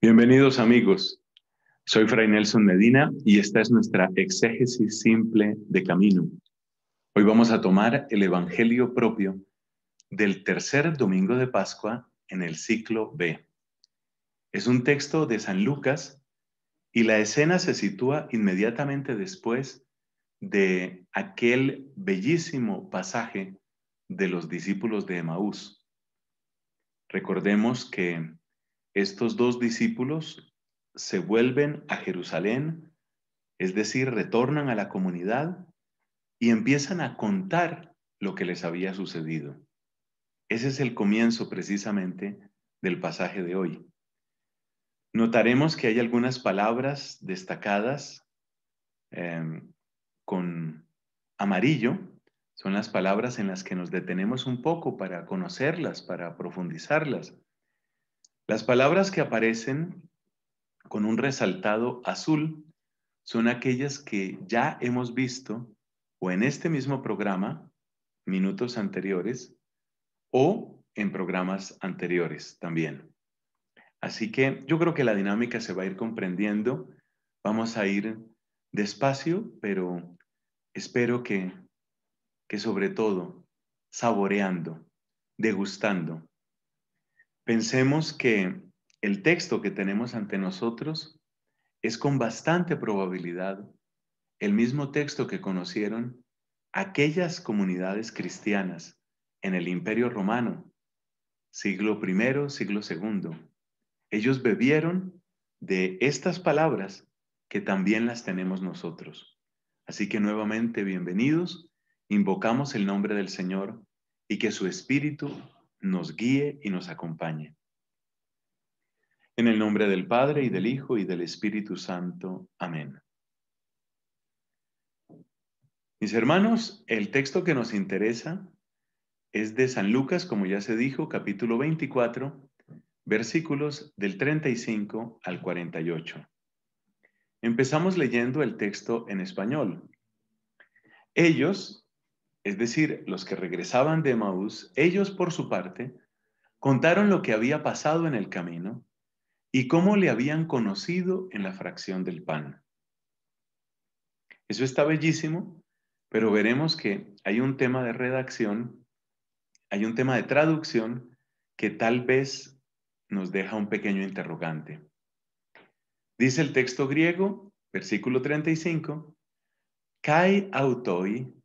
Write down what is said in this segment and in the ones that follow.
Bienvenidos amigos, soy Fray Nelson Medina y esta es nuestra exégesis simple de camino. Hoy vamos a tomar el Evangelio propio del tercer domingo de Pascua en el ciclo B. Es un texto de San Lucas y la escena se sitúa inmediatamente después de aquel bellísimo pasaje de los discípulos de Emaús. Recordemos que estos dos discípulos se vuelven a Jerusalén, es decir, retornan a la comunidad y empiezan a contar lo que les había sucedido. Ese es el comienzo precisamente del pasaje de hoy. Notaremos que hay algunas palabras destacadas em, con amarillo. Son las palabras en las que nos detenemos un poco para conocerlas, para profundizarlas. Las palabras que aparecen con un resaltado azul son aquellas que ya hemos visto o en este mismo programa, minutos anteriores, o en programas anteriores también. Así que yo creo que la dinámica se va a ir comprendiendo. Vamos a ir despacio, pero espero que, que sobre todo saboreando, degustando Pensemos que el texto que tenemos ante nosotros es con bastante probabilidad el mismo texto que conocieron aquellas comunidades cristianas en el Imperio Romano, siglo I, siglo II. Ellos bebieron de estas palabras que también las tenemos nosotros. Así que nuevamente bienvenidos, invocamos el nombre del Señor y que su Espíritu nos guíe y nos acompañe. En el nombre del Padre y del Hijo y del Espíritu Santo. Amén. Mis hermanos, el texto que nos interesa es de San Lucas, como ya se dijo, capítulo 24, versículos del 35 al 48. Empezamos leyendo el texto en español. Ellos, es decir, los que regresaban de Maús, ellos por su parte, contaron lo que había pasado en el camino y cómo le habían conocido en la fracción del pan. Eso está bellísimo, pero veremos que hay un tema de redacción, hay un tema de traducción que tal vez nos deja un pequeño interrogante. Dice el texto griego, versículo 35, kai autoi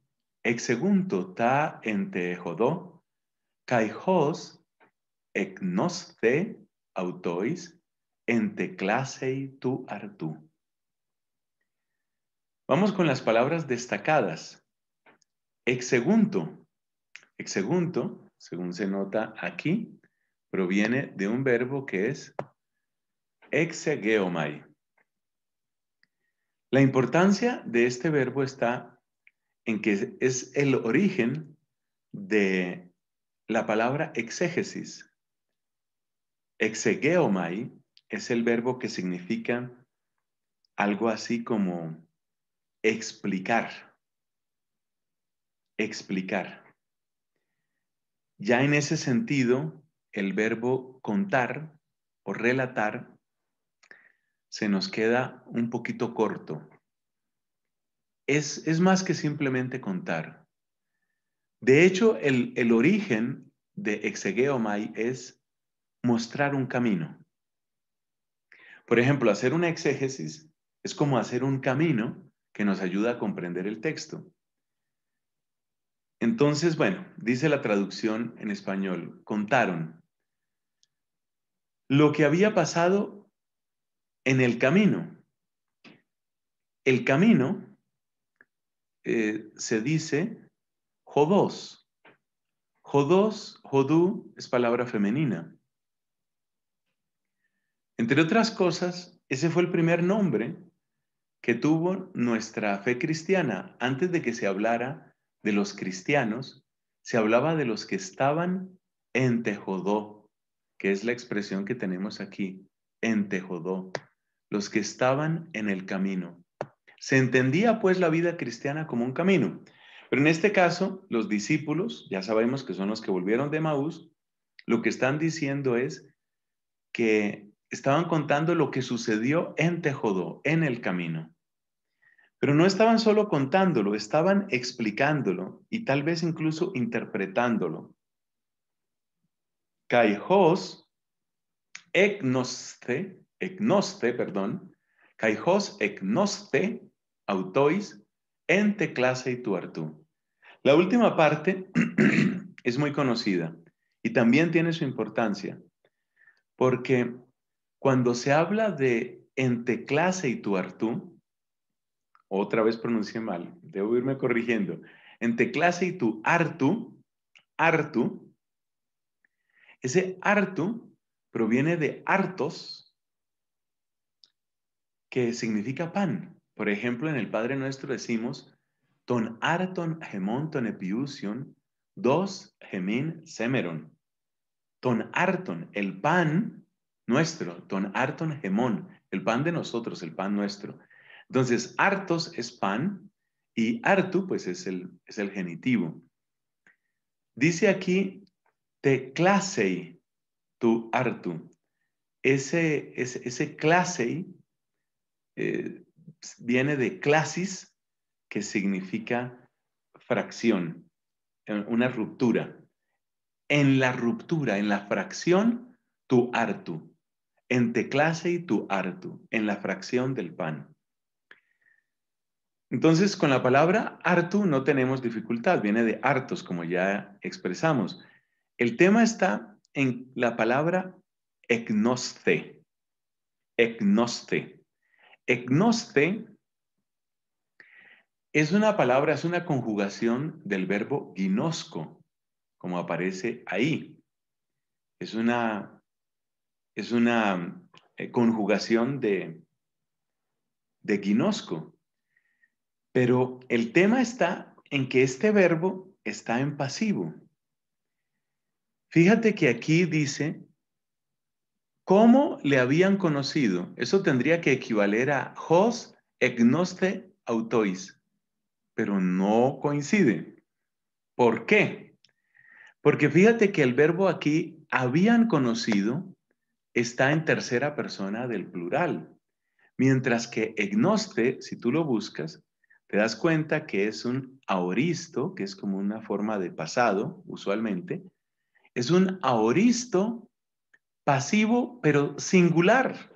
Exegunto ta ente jodó, caijos egnosce autois ente clasei tu artu. Vamos con las palabras destacadas. Exegunto. Exegunto, según se nota aquí, proviene de un verbo que es exegeomai. La importancia de este verbo está en que es el origen de la palabra exégesis. Exegeomai es el verbo que significa algo así como explicar. Explicar. Ya en ese sentido, el verbo contar o relatar se nos queda un poquito corto es, más que simplemente contar. De hecho, el, el origen de exegeomai es mostrar un camino. Por ejemplo, hacer una exégesis es como hacer un camino que nos ayuda a comprender el texto. Entonces, bueno, dice la traducción en español, contaron lo que había pasado en el camino. El camino eh, se dice jodos. Jodos, jodú es palabra femenina. Entre otras cosas, ese fue el primer nombre que tuvo nuestra fe cristiana. Antes de que se hablara de los cristianos, se hablaba de los que estaban en Tejodó, que es la expresión que tenemos aquí, en Tejodó, los que estaban en el camino. Se entendía pues la vida cristiana como un camino. Pero en este caso, los discípulos, ya sabemos que son los que volvieron de Maús, lo que están diciendo es que estaban contando lo que sucedió en Tejodó, en el camino. Pero no estaban solo contándolo, estaban explicándolo y tal vez incluso interpretándolo. Caijos egnoste, perdón, Caijos egnoste autois, ente clase y tu artú. La última parte es muy conocida y también tiene su importancia, porque cuando se habla de ente clase y tu artú, otra vez pronuncié mal, debo irme corrigiendo, ente clase y tu artu, artú, ese artú proviene de ARTOS, que significa pan. Por ejemplo, en el Padre Nuestro decimos, ton arton gemon ton epiusion, dos gemin semeron. Ton arton, el pan nuestro, ton arton gemón, el pan de nosotros, el pan nuestro. Entonces, hartos es pan y artu, pues es el, es el genitivo. Dice aquí, te clasei tu artu. Ese, ese, eh, viene de clasis, que significa fracción, una ruptura. En la ruptura, en la fracción, tu artu. Entre clase y tu artu, en la fracción del pan. Entonces, con la palabra artu no tenemos dificultad, viene de hartos, como ya expresamos. El tema está en la palabra egnoste. Egnoste. Egnoste es una palabra, es una conjugación del verbo ginosco, como aparece ahí. Es una, eh, conjugación de, de ginosco. Pero el tema está en que este verbo está en pasivo. Fíjate que aquí dice ¿Cómo le habían conocido? Eso tendría que equivaler a hos egnoste autois, pero no coincide. ¿Por qué? Porque fíjate que el verbo aquí, habían conocido, está en tercera persona del plural, mientras que egnoste, si tú lo buscas, te das cuenta que es un aoristo, que es como una forma de pasado, usualmente, es un aoristo pasivo, pero singular.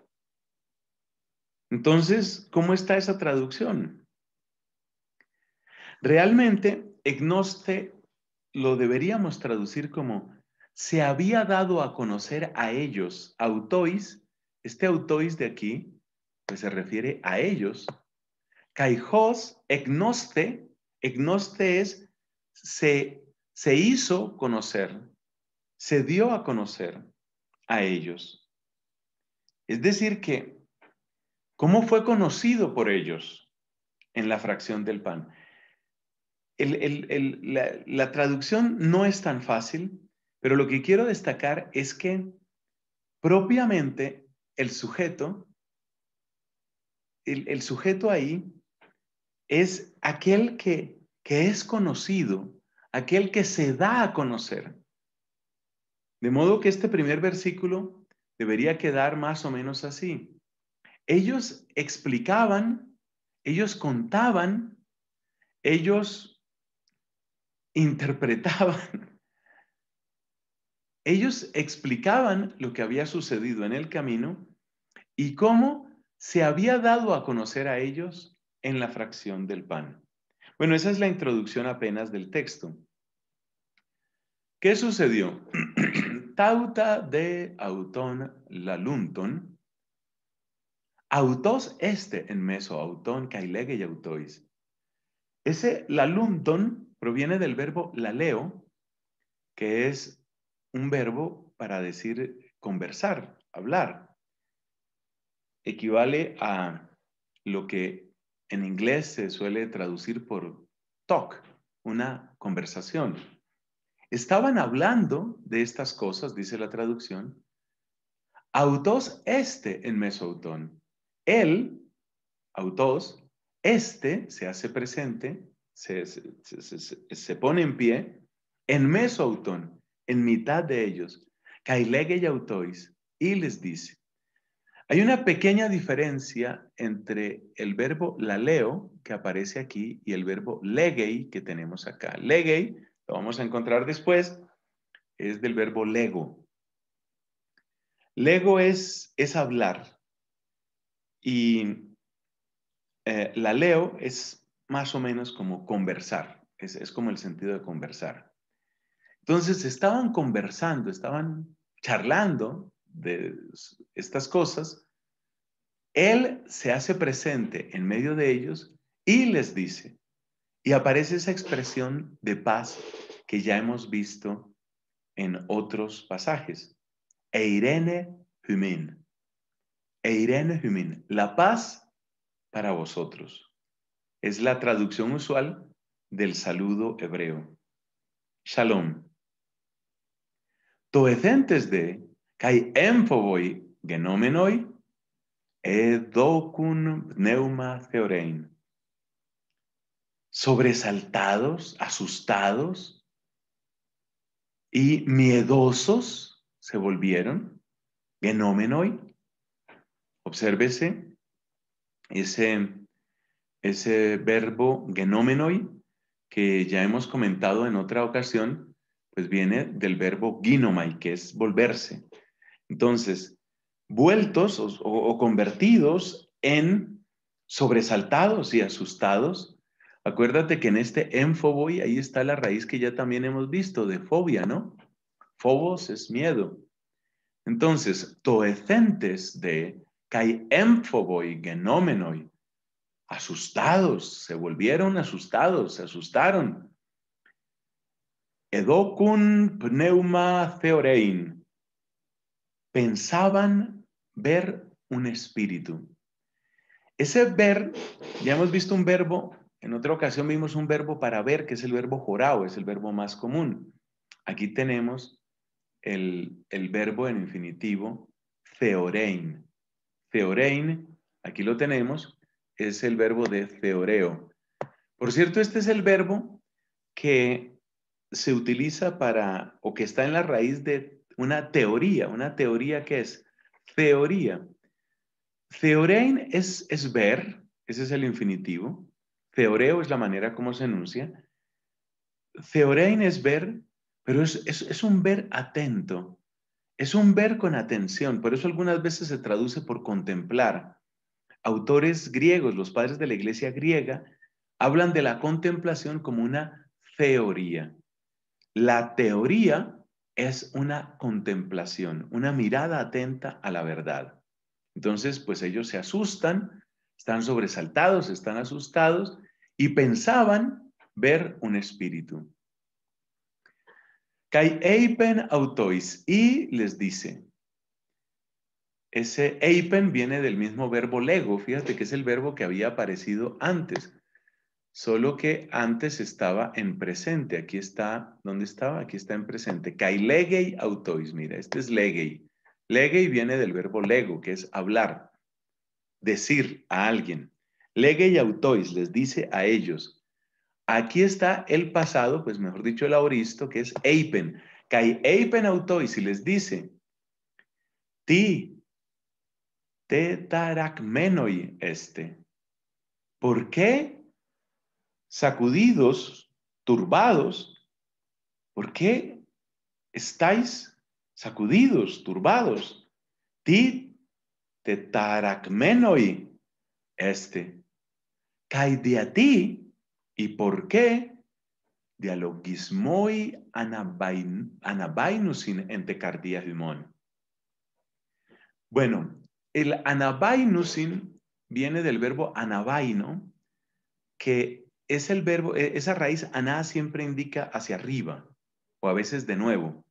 Entonces, ¿cómo está esa traducción? Realmente, egnoste lo deberíamos traducir como se había dado a conocer a ellos, autois, este autois de aquí, que se refiere a ellos. Caijos, egnoste, egnoste es se hizo conocer, se dio a conocer a ellos. Es decir, que, ¿cómo fue conocido por ellos en la fracción del pan? la, traducción no es tan fácil, pero lo que quiero destacar es que propiamente el sujeto, el, sujeto ahí es aquel que, que es conocido, aquel que se da a conocer. De modo que este primer versículo debería quedar más o menos así. Ellos explicaban, ellos contaban, ellos interpretaban, ellos explicaban lo que había sucedido en el camino y cómo se había dado a conocer a ellos en la fracción del pan. Bueno, esa es la introducción apenas del texto. ¿Qué sucedió? Tauta de autón, lalunton, autos este en meso, auton, cailegue y autois. Ese lalunton proviene del verbo laleo, que es un verbo para decir conversar, hablar. Equivale a lo que en inglés se suele traducir por talk, una conversación Estaban hablando de estas cosas, dice la traducción. Autos este en mesautón, Él, autos, este se hace presente, se, se, pone en pie en mesautón, en mitad de ellos. Kailege y autois. Y les dice, hay una pequeña diferencia entre el verbo laleo que aparece aquí y el verbo legei que tenemos acá. Legei lo vamos a encontrar después, es del verbo lego. Lego es, es hablar y eh, la leo es más o menos como conversar, es como el sentido de conversar. Entonces estaban conversando, estaban charlando de estas cosas. Él se hace presente en medio de ellos y les dice, y aparece esa expresión de paz que ya hemos visto en otros pasajes. Eirene humin. Eirene humin. La paz para vosotros. Es la traducción usual del saludo hebreo. Shalom. Toecentes de kai enfoboi genomenoi edokun pneuma theorein sobresaltados, asustados y miedosos se volvieron. genomenoi, Obsérvese ese, ese verbo genomenoi, que ya hemos comentado en otra ocasión, pues viene del verbo ginomai, que es volverse. Entonces, vueltos o convertidos en sobresaltados y asustados, Acuérdate que en este enfoboy, ahí está la raíz que ya también hemos visto de fobia, ¿no? Fobos es miedo. Entonces, toecentes de kai enfoboi genomenoi, asustados, se volvieron asustados, se asustaron. Edokun pneuma theorein, pensaban ver un espíritu. Ese ver, ya hemos visto un verbo en otra ocasión vimos un verbo para ver, que es el verbo jorao, es el verbo más común. Aquí tenemos el, el verbo en infinitivo, theorein. Theorein, aquí lo tenemos, es el verbo de theoreo. Por cierto, este es el verbo que se utiliza para, o que está en la raíz de una teoría, una teoría que es teoría. Theorein es, es ver, ese es el infinitivo. Teoreo es la manera como se enuncia. Theorein es ver, pero es, es un ver atento. Es un ver con atención. Por eso algunas veces se traduce por contemplar. Autores griegos, los padres de la iglesia griega, hablan de la contemplación como una teoría. La teoría es una contemplación, una mirada atenta a la verdad. Entonces, pues ellos se asustan, están sobresaltados, están asustados y pensaban ver un espíritu. Kai Eipen autois y les dice. Ese Eipen viene del mismo verbo lego, fíjate que es el verbo que había aparecido antes, solo que antes estaba en presente. Aquí está, ¿dónde estaba? Aquí está en presente. Kai legei autois, mira, este es legei. Legei viene del verbo lego, que es hablar, decir a alguien. Lege y autois les dice a ellos, aquí está el pasado, pues mejor dicho el auristo, que es eipen. Kai eipen autois y les dice, ti tetaracmenoi este. ¿Por qué? Sacudidos, turbados, ¿por qué estáis sacudidos, turbados? Ti tetaracmenoi este de ti y por qué dialogismoi anabainusin entecardia humon. Bueno, el anabainusin viene del verbo anabaino, que es el verbo, e, esa raíz aná siempre indica hacia arriba, o a veces de nuevo.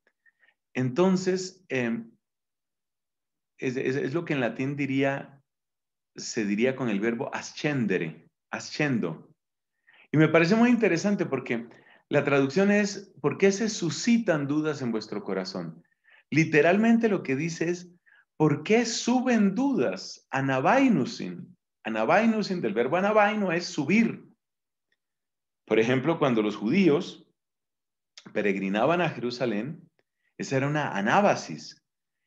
Entonces, em, es, es lo que en latín diría, se diría con el verbo ascendere, y me parece muy interesante porque la traducción es, ¿por qué se suscitan dudas en vuestro corazón? Literalmente lo que dice es, ¿por qué suben dudas? Anabainusin. Anabainusin del verbo anabaino es subir. Por ejemplo, cuando los judíos peregrinaban a Jerusalén, esa era una anábasis.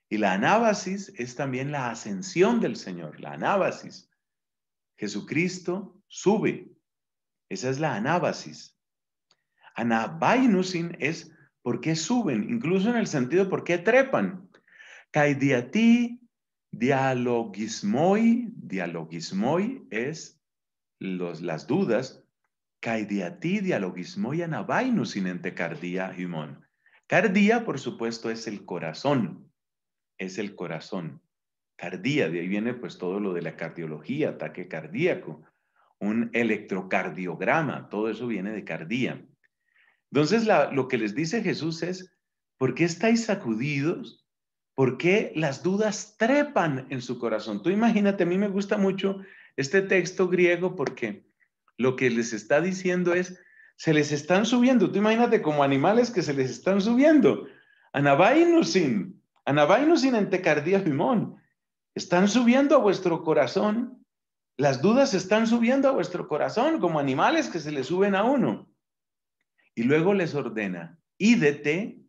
Y la anábasis es también la ascensión del Señor, la anábasis. Jesucristo sube. Esa es la anábasis. Anabainusin es por qué suben, incluso en el sentido por qué trepan. Kaidiati dialogismoi, dialogismoi es los, las dudas. Kaidiati dialogismoi anabainusin cardia humon. Cardía, por supuesto, es el corazón. Es el corazón. Cardía, de ahí viene pues todo lo de la cardiología, ataque cardíaco un electrocardiograma, todo eso viene de cardía. Entonces lo que les dice Jesús es, ¿por qué estáis sacudidos? ¿Por qué las dudas trepan en su corazón? Tú imagínate, a mí me gusta mucho este texto griego porque lo que les está diciendo es, se les están subiendo, tú imagínate como animales que se les están subiendo. Anabainusin, Anabainusin Fimón, Están subiendo a vuestro corazón las dudas están subiendo a vuestro corazón como animales que se le suben a uno. Y luego les ordena, ídete,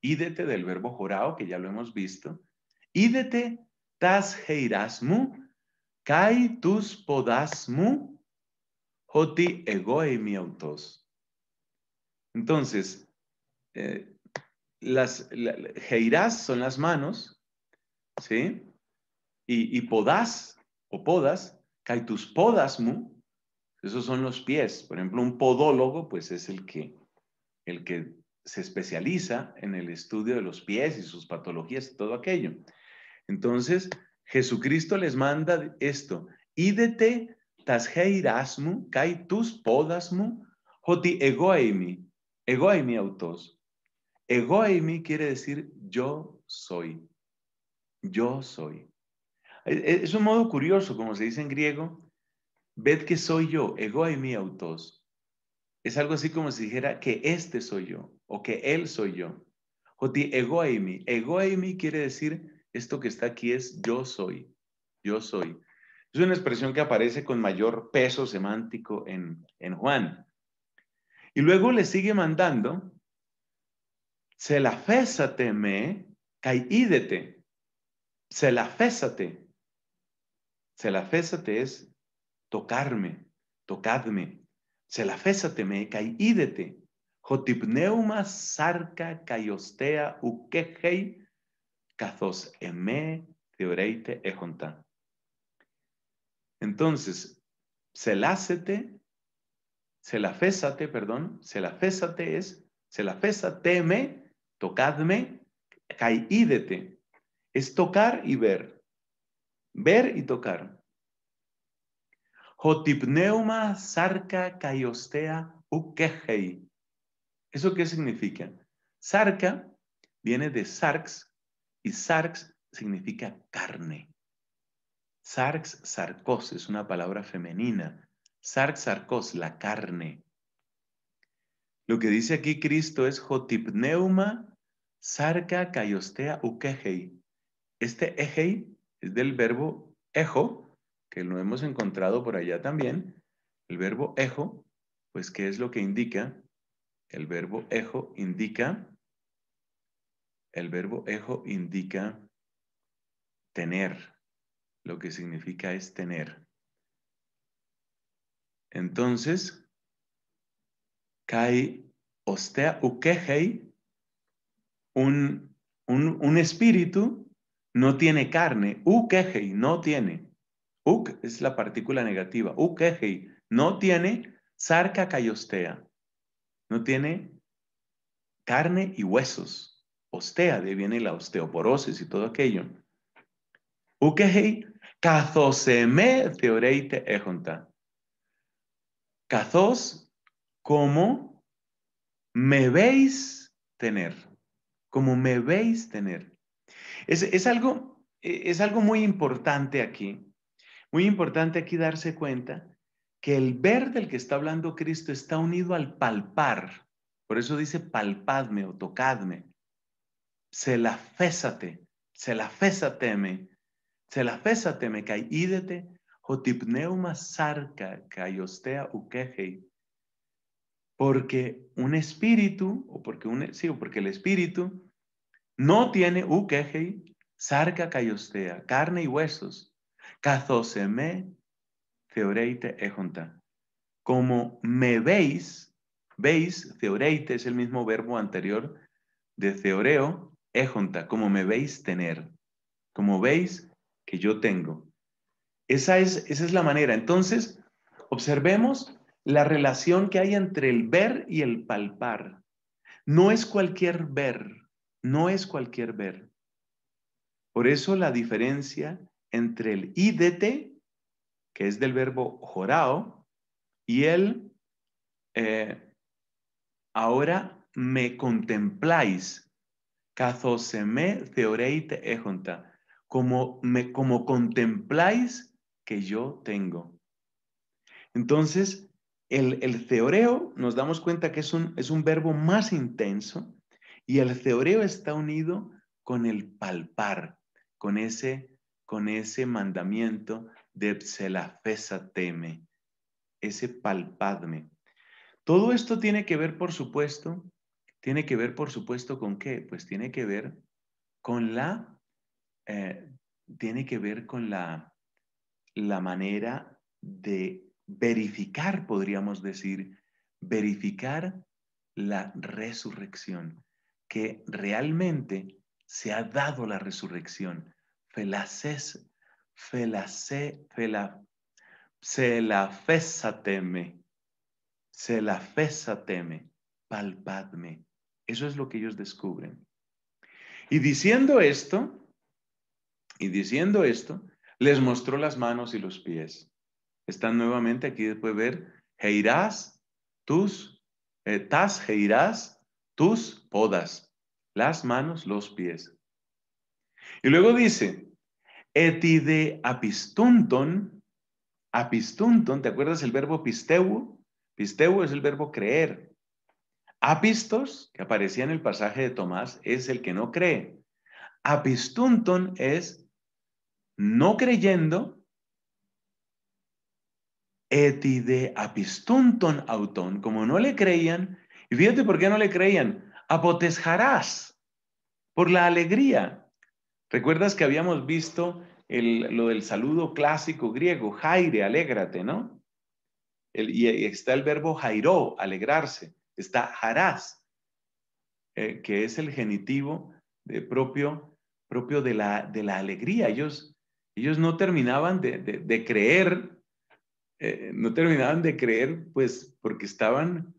ídete del verbo jorao, que ya lo hemos visto, ídete tas heirasmu, kai tus podasmu, hoti egoe autos. Entonces, eh, las heiras son las manos, ¿sí? Y, podas o podas Caitus podasmu, esos son los pies. Por ejemplo, un podólogo, pues es el que, el que se especializa en el estudio de los pies y sus patologías y todo aquello. Entonces, Jesucristo les manda esto. Ídete tasheirasmu, caitus podasmu, hoti egoimi, egoimi autos. Egoimi quiere decir yo soy, yo soy. Es un modo curioso, como se dice en griego, ved que soy yo, ego y mi autos. Es algo así como si dijera que este soy yo o que él soy yo. Joti, ego y mi. Ego mi quiere decir esto que está aquí es yo soy, yo soy. Es una expresión que aparece con mayor peso semántico en, en Juan. Y luego le sigue mandando, se la fésate me, caídete, se la fésate fésate es tocarme, tocadme. Selafésate me, caídete. Jotipneuma sarca cayostea uquejei cazos eme teoreite ejonta. Entonces, la fésate, perdón, se fésate es, se la me, tocadme, caídete. Es tocar y ver ver y tocar. Jotipneuma sarca cayostea ukejei. ¿Eso qué significa? Sarca viene de sarx y sarx significa carne. Sarx, sarcos, es una palabra femenina. Sarx, sarcos, la carne. Lo que dice aquí Cristo es jotipneuma sarca cayostea ukejei. Este ejei es del verbo ejo, que lo hemos encontrado por allá también. El verbo ejo, pues, ¿qué es lo que indica? El verbo ejo indica, el verbo ejo indica tener, lo que significa es tener. Entonces, kai ostea ukehei, un, un espíritu no tiene carne. Ukehei no tiene. Uk es la partícula negativa. Ukehei no tiene sarca cayostea. No tiene carne y huesos. Ostea, de ahí viene la osteoporosis y todo aquello. Ukehei kazoseme teoreite ejonta. Kazos como me veis tener. Como me veis tener. Es, algo, e-, es algo muy importante aquí, muy importante aquí darse cuenta que el ver del que está hablando Cristo está unido al palpar. Por eso dice palpadme o tocadme. Se la fésate, se la fésateme, se la fésateme, caídete, jotipneuma sarca, caiostea uquejei. Porque un espíritu, o porque, un, sí, o porque el espíritu no tiene ukehei, sarca cayostea, carne y huesos, cazoseme, teoreite ejonta. Como me veis, veis, teoreite es el mismo verbo anterior de teoreo, ejonta, como me veis tener, como veis que yo tengo. esa es la manera. Entonces, observemos la relación que hay entre el ver y el palpar. No es cualquier ver no es cualquier ver. Por eso la diferencia entre el idete, que es del verbo jorao, y el eh, ahora me contempláis, theoreite ejonta, como me como contempláis que yo tengo. Entonces, el, teoreo nos damos cuenta que es un, es un verbo más intenso, y el teoreo está unido con el palpar, con ese, mandamiento de teme, ese palpadme. Todo esto tiene que ver, por supuesto, tiene que ver, por supuesto, con qué? Pues tiene que ver con la, eh, tiene que ver con la, la manera de verificar, podríamos decir, verificar la resurrección que realmente se ha dado la resurrección. Felaces, felacé, fela, se la teme se la teme palpadme. Eso es lo que ellos descubren. Y diciendo esto, y diciendo esto, les mostró las manos y los pies. Están nuevamente aquí después ver Heirás, tus, eh, tas Heirás, tus podas, las manos, los pies. Y luego dice, etide apistunton, apistunton, ¿te acuerdas el verbo pisteu? Pisteu es el verbo creer. Apistos, que aparecía en el pasaje de Tomás, es el que no cree. Apistunton es no creyendo. Etide apistunton auton, como no le creían, y fíjate por qué no le creían. Apotesjarás por la alegría. ¿Recuerdas que habíamos visto lo del saludo clásico griego, jaire, alégrate, ¿no? y está el verbo jairó, alegrarse. Está jarás, eh, que es el genitivo de propio, propio de, la, de la alegría. Ellos, ellos no terminaban de, creer, eh, no terminaban de creer, pues porque estaban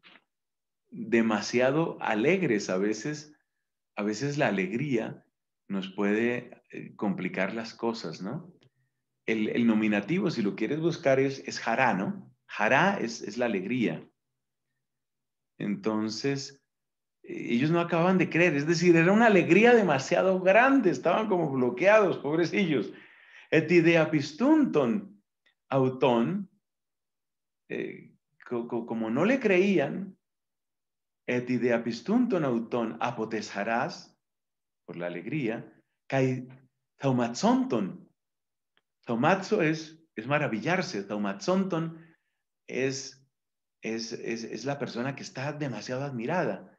demasiado alegres. A veces, a veces la alegría nos puede eh, complicar las cosas, ¿no? El, nominativo, si lo quieres buscar, es, es jará, ¿no? Jará es, la alegría. Entonces, eh, ellos no acababan de creer, es decir, era una alegría demasiado grande, estaban como bloqueados, pobrecillos. Et autón, eh, como no le creían, et ideapistunton auton apotesarás, por la alegría, cae zaumatsonton. es, maravillarse, Zaumatsonton es, la persona que está demasiado admirada.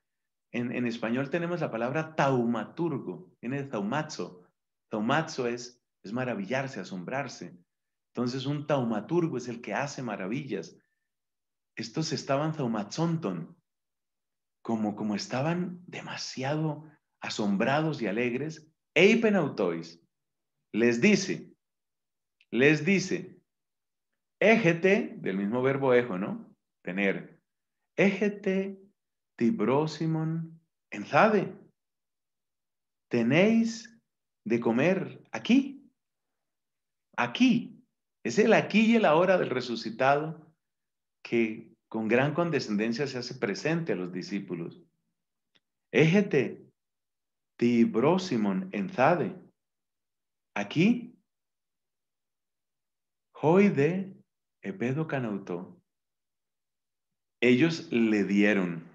En, español tenemos la palabra taumaturgo, tiene de taumatzo. es, maravillarse, asombrarse. Entonces un taumaturgo es el que hace maravillas. Estos estaban taumatzonton, como, estaban demasiado asombrados y alegres, Eipenautois les dice, les dice, éjete, del mismo verbo ejo, ¿no? Tener, éjete tibrosimon enzade, tenéis de comer aquí, aquí, es el aquí y el hora del resucitado que con gran condescendencia se hace presente a los discípulos. Ejete tibrosimon enzade. Aquí, joide epedo Ellos le dieron,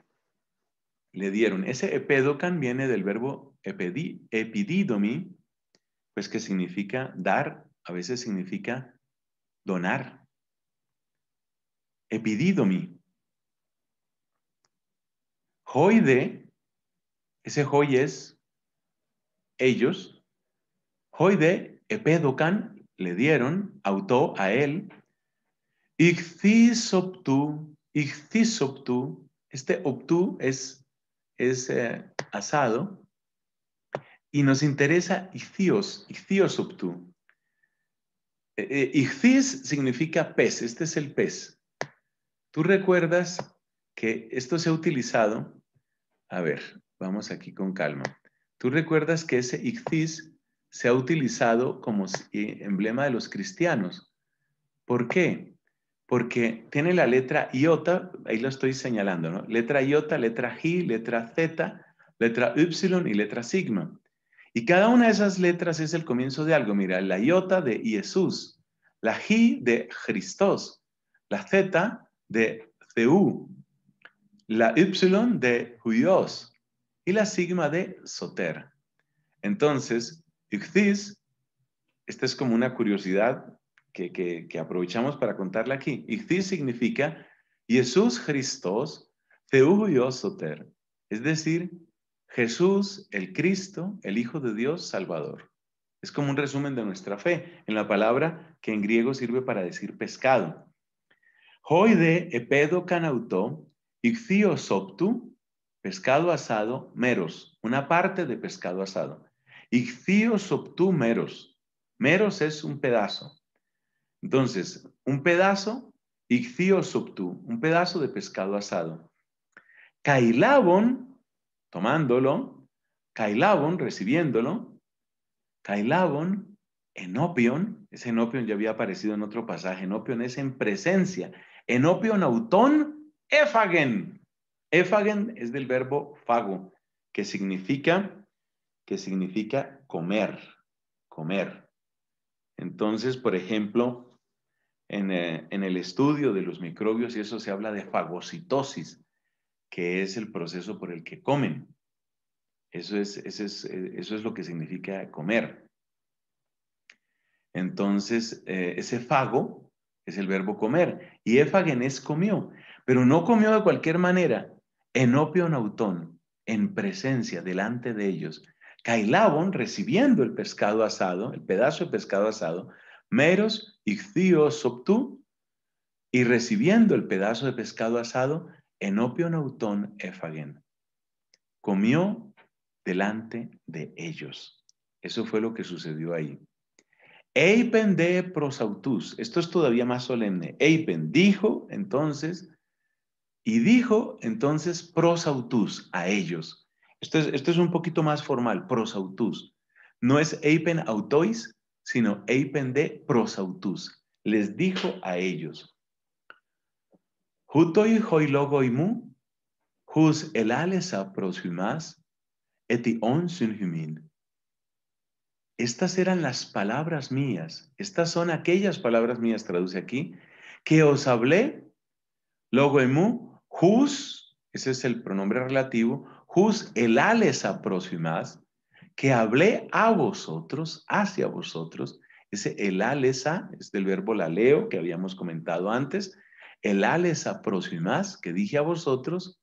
le dieron. Ese epedocan viene del verbo epididomi, pues que significa dar, a veces significa donar epididomi. Joide, ese joy es ellos. Joide, epedocan, le dieron, auto a él. ixis optú. este optu es, es eh, asado. Y nos interesa ichthios, ixios optú. Eh, eh, significa pez, este es el pez. Tú recuerdas que esto se ha utilizado, a ver, vamos aquí con calma. Tú recuerdas que ese ictis se ha utilizado como emblema de los cristianos. ¿Por qué? Porque tiene la letra iota, ahí lo estoy señalando, ¿no? Letra iota, letra g, letra z, letra y y letra sigma. Y cada una de esas letras es el comienzo de algo. Mira, la iota de Jesús, la G de Cristos, la Z de Zeú, la Y de Huyos y la sigma de Soter. Entonces, Ichthys, esta es como una curiosidad que, aprovechamos para contarla aquí. Ichthys significa Jesús Christos, Zeú Huyos Soter, es decir, Jesús, el Cristo, el Hijo de Dios, Salvador. Es como un resumen de nuestra fe en la palabra que en griego sirve para decir pescado. Hoide epedo canautó, iccio soptu, pescado asado, meros, una parte de pescado asado. Iccio soptu meros. Meros es un pedazo. Entonces, un pedazo, iccio soptu, un pedazo de pescado asado. Cailabon, tomándolo, Cailabon, recibiéndolo, Cailabon, enopion, ese enopion ya había aparecido en otro pasaje, enopion es en presencia, opio nautón efagen. Efagen es del verbo fago, que significa, que significa comer, comer. Entonces, por ejemplo, eh, en, el estudio de los microbios y eso se habla de fagocitosis, que es el proceso por el que comen. Eso es, eh, lo que significa comer. Entonces, eh, ese fago es el verbo comer. Y Efagenés comió, pero no comió de cualquier manera. Enopio Nautón, en presencia delante de ellos. Cailabón recibiendo el pescado asado, el pedazo de pescado asado. Meros, Ictio, Soptú. Y recibiendo el pedazo de pescado asado, Enopio Nautón, Efagen. Comió delante de ellos. Eso fue lo que sucedió ahí. Eipen de prosautus. Esto es todavía más solemne. Eipen dijo entonces, y dijo entonces prosautus a ellos. Esto es, un poquito más formal, prosautus. No es eipen autois, sino eipen de prosautus. Les dijo a ellos. Jutoi hoilogoimu, hus elales eti on estas eran las palabras mías, estas son aquellas palabras mías, traduce aquí, que os hablé, emu jus, ese es el pronombre relativo, jus elales aproximas, que hablé a vosotros, hacia vosotros, ese el elalesa es del verbo leo que habíamos comentado antes, el elales aproximas, que dije a vosotros,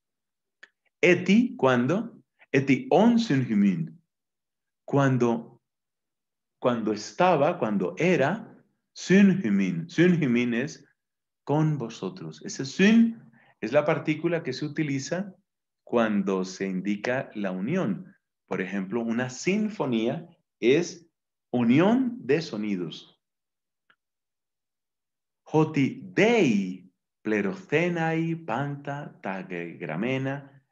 eti, cuando, eti on cuando cuando estaba, cuando era, sin es con vosotros. Ese sin es la partícula que se utiliza cuando se indica la unión. Por ejemplo, una sinfonía es unión de sonidos. Joti dei plerocenai panta tagegramena.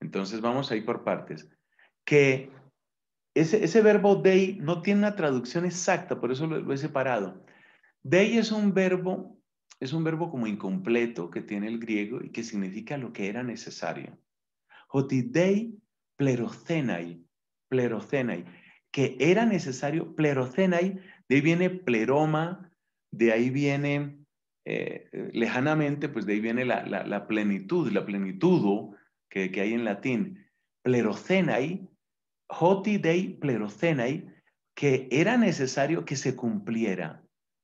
Entonces vamos a ir por partes. Que ese, verbo dei no tiene una traducción exacta, por eso lo, he separado. Dei es un verbo, es un verbo como incompleto que tiene el griego y que significa lo que era necesario. Jotidei plerocenai, plerocenai, que era necesario, plerocenai, de ahí viene pleroma, de ahí viene eh, lejanamente, pues de ahí viene la, plenitud, la plenitud que, que, hay en latín. Plerocenai Joti dei Plerocenai, que era necesario que se cumpliera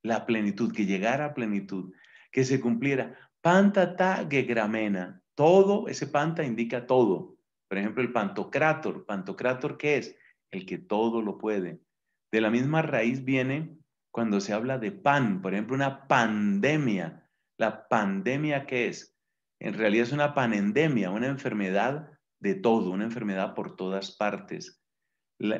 la plenitud, que llegara a plenitud, que se cumpliera. Panta gegramena, todo, ese panta indica todo. Por ejemplo, el pantocrátor. ¿Pantocrátor qué es? El que todo lo puede. De la misma raíz viene cuando se habla de pan, por ejemplo, una pandemia. ¿La pandemia qué es? En realidad es una panendemia, una enfermedad de todo, una enfermedad por todas partes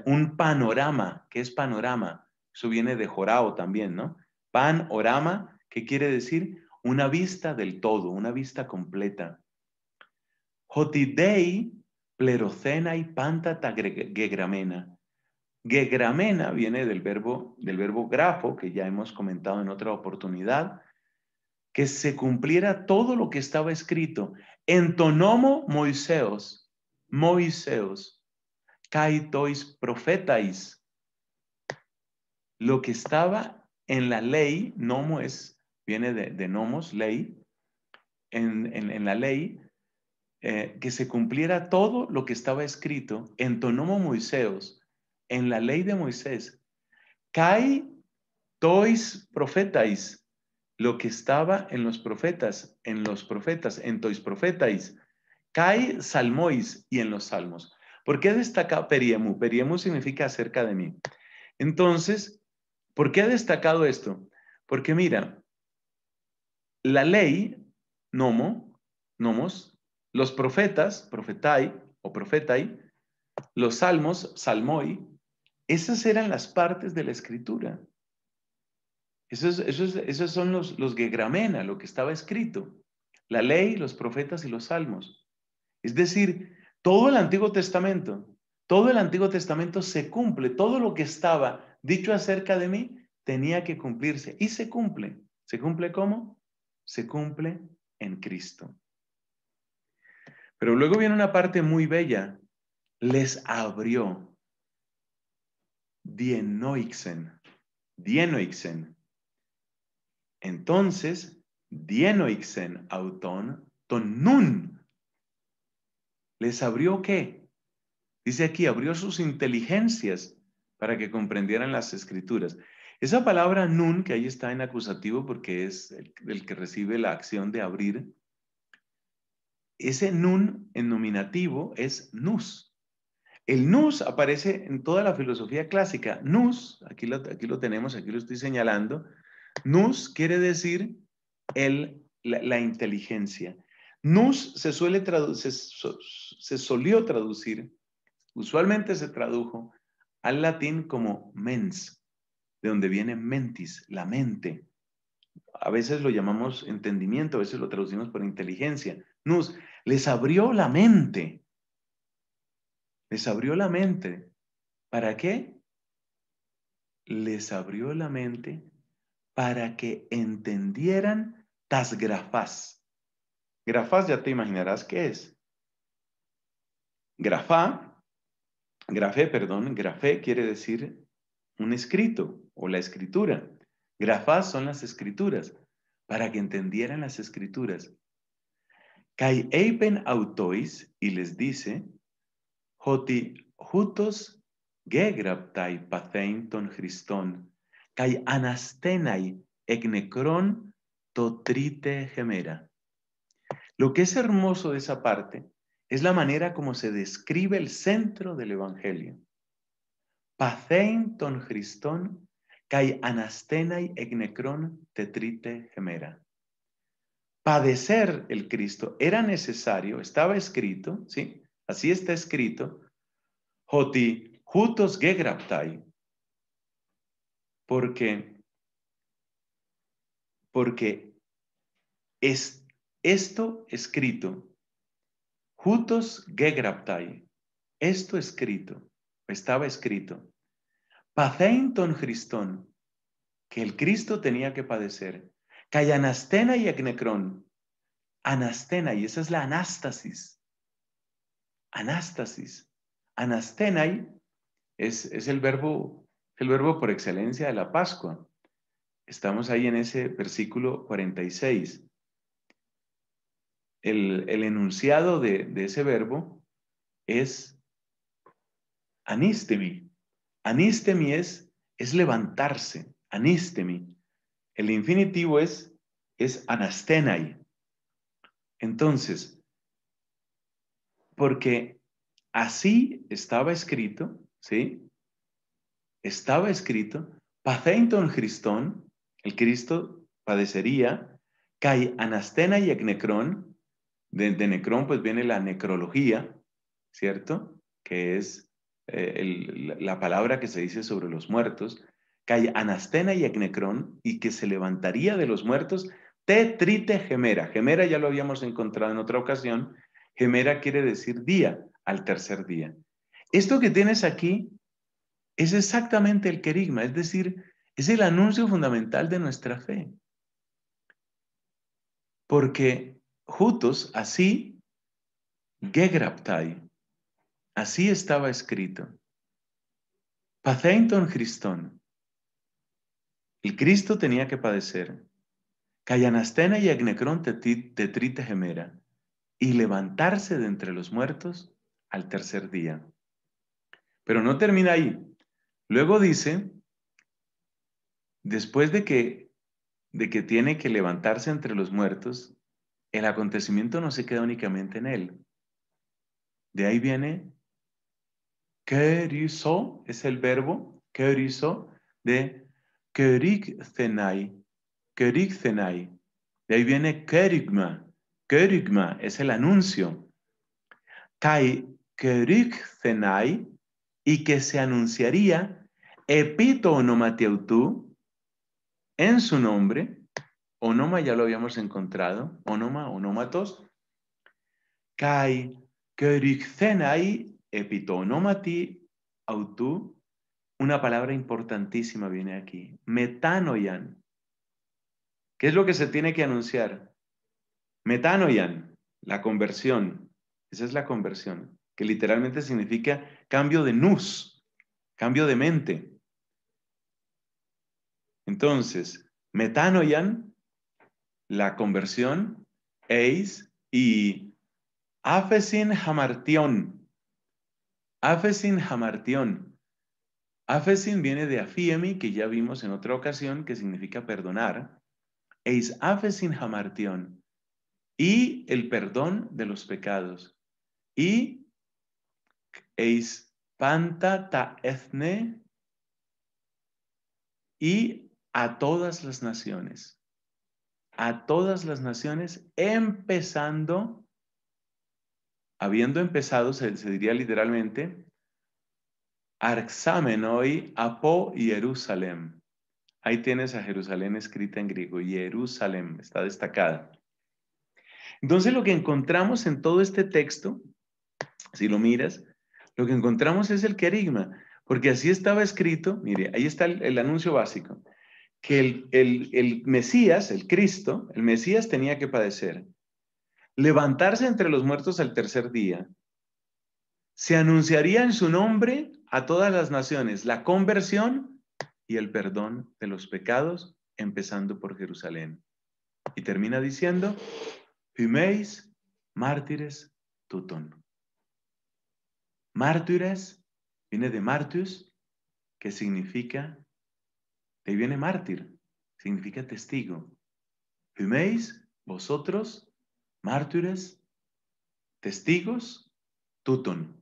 un panorama, ¿qué es panorama? Eso viene de Jorao también, ¿no? Panorama, ¿qué quiere decir? Una vista del todo, una vista completa. Jotidei plerocena y pantata gegramena. Gegramena viene del verbo, del verbo grafo, que ya hemos comentado en otra oportunidad, que se cumpliera todo lo que estaba escrito. Entonomo Moiseos, Moiseos tois profetais. Lo que estaba en la ley, nomo es, viene de, nomos, ley, en, la ley, eh, que se cumpliera todo lo que estaba escrito en tonomo Moiseos, en la ley de Moisés. Kai tois profetais, lo que estaba en los profetas, en los profetas, en tois profetais. Kai salmois y en los salmos. ¿Por qué destacado Periemu? Periemu significa acerca de mí. Entonces, ¿por qué ha destacado esto? Porque mira, la ley, nomo, nomos, los profetas, profetai o profetai, los salmos, salmoi, esas eran las partes de la escritura. Esos, son los, los gegramena, lo que estaba escrito. La ley, los profetas y los salmos. Es decir, todo el Antiguo Testamento, todo el Antiguo Testamento se cumple, todo lo que estaba dicho acerca de mí tenía que cumplirse y se cumple. ¿Se cumple cómo? Se cumple en Cristo. Pero luego viene una parte muy bella. Les abrió. Dienoixen. Dienoixen. Entonces, dienoixen auton, tonun ¿Les abrió qué? Dice aquí, abrió sus inteligencias para que comprendieran las escrituras. Esa palabra nun, que ahí está en acusativo porque es el, que recibe la acción de abrir, ese nun en nominativo es nus. El nus aparece en toda la filosofía clásica. Nus, aquí lo, tenemos, aquí lo estoy señalando. Nus quiere decir el, la inteligencia. Nus se suele traducir, se, solió traducir, usualmente se tradujo al latín como mens, de donde viene mentis, la mente. A veces lo llamamos entendimiento, a veces lo traducimos por inteligencia. Nus, les abrió la mente. Les abrió la mente. ¿Para qué? Les abrió la mente para que entendieran tas grafas, Grafás ya te imaginarás qué es. Grafá, grafé, perdón, grafé quiere decir un escrito o la escritura. Grafás son las escrituras, para que entendieran las escrituras. Kai Eipen autois y les dice, Joti jutos gegraptai pathein ton Christon, kai anastenai egnecron totrite gemera. Lo que es hermoso de esa parte es la manera como se describe el centro del Evangelio. Pacein ton Christon, kai anastenai egnecron tetrite gemera. Padecer el Cristo era necesario, estaba escrito, ¿sí? Así está escrito. Joti jutos gegraptai. Porque, porque es esto escrito. Jutos gegraptai. Esto escrito. Estaba escrito. Paceinton Cristón. Que el Cristo tenía que padecer. Cayanastena y Agnecrón. Anastena, y esa es la anástasis. Anástasis. Anastenai es, es el, verbo, el verbo por excelencia de la Pascua. Estamos ahí en ese versículo 46 el, enunciado de, ese verbo es anistemi anistemi es, levantarse, anistemi El infinitivo es, es anastenai. Entonces, porque así estaba escrito, ¿sí? Estaba escrito, Paceinton Cristón, el Cristo padecería, cae Anastena y Ecnecrón, de necrón, pues viene la necrología, ¿cierto? Que es eh, la palabra que se dice sobre los muertos, que hay anastena y ecnecrón y que se levantaría de los muertos tetrite gemera. Gemera ya lo habíamos encontrado en otra ocasión. Gemera quiere decir día, al tercer día. Esto que tienes aquí es exactamente el querigma, es decir, es el anuncio fundamental de nuestra fe. Porque Jutos, así, gegraptai, así estaba escrito. Paceinton Christon. El Cristo tenía que padecer. Cayanastena y Agnecron Tetrite gemera, y levantarse de entre los muertos al tercer día. Pero no termina ahí. Luego dice, después de que, de que tiene que levantarse entre los muertos, el acontecimiento no se queda únicamente en él. De ahí viene kerizo, es el verbo kerizo de kerigzenai, kerigzenai. De ahí viene kerigma, kerigma es el anuncio. Kai kerigzenai y que se anunciaría epito en su nombre onoma ya lo habíamos encontrado, onoma, onomatos, kai kerixenai epitonomati autú, una palabra importantísima viene aquí, metanoyan. ¿Qué es lo que se tiene que anunciar? Metanoyan, la conversión. Esa es la conversión, que literalmente significa cambio de nus, cambio de mente. Entonces, metanoyan la conversión, eis y afesin hamartión. Afesin hamartión. Afesin viene de afiemi, que ya vimos en otra ocasión, que significa perdonar. Eis afesin jamartión, Y el perdón de los pecados. Y eis panta ta etne. Y a todas las naciones a todas las naciones, empezando, habiendo empezado, se, diría literalmente, Arxamenoi, Apo y Jerusalén. Ahí tienes a Jerusalén escrita en griego, Jerusalén, está destacada. Entonces lo que encontramos en todo este texto, si lo miras, lo que encontramos es el querigma, porque así estaba escrito, mire, ahí está el anuncio básico que el, Mesías, el Cristo, el Mesías tenía que padecer, levantarse entre los muertos al tercer día, se anunciaría en su nombre a todas las naciones la conversión y el perdón de los pecados, empezando por Jerusalén. Y termina diciendo, Pimeis mártires tuton. Mártires viene de Martius, que significa ahí viene mártir, significa testigo. Humeis, vosotros, mártires, testigos, tuton,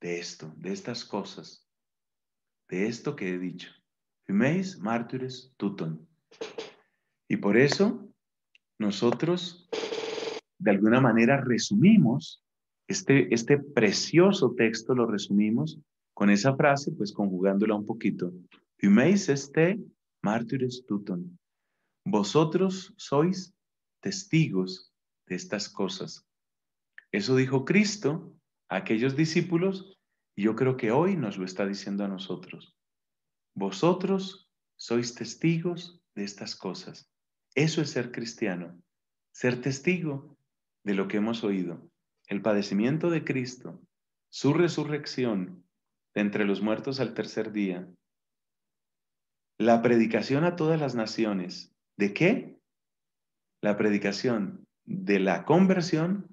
de esto, de estas cosas, de esto que he dicho. Humeis, mártires, tuton. Y por eso nosotros, de alguna manera, resumimos este, este precioso texto, lo resumimos con esa frase, pues conjugándola un poquito este mártires tuton. Vosotros sois testigos de estas cosas. Eso dijo Cristo a aquellos discípulos y yo creo que hoy nos lo está diciendo a nosotros. Vosotros sois testigos de estas cosas. Eso es ser cristiano, ser testigo de lo que hemos oído. El padecimiento de Cristo, su resurrección entre los muertos al tercer día, la predicación a todas las naciones. ¿De qué? La predicación de la conversión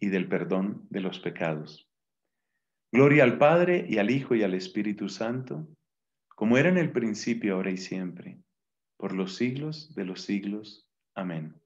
y del perdón de los pecados. Gloria al Padre y al Hijo y al Espíritu Santo, como era en el principio, ahora y siempre, por los siglos de los siglos. Amén.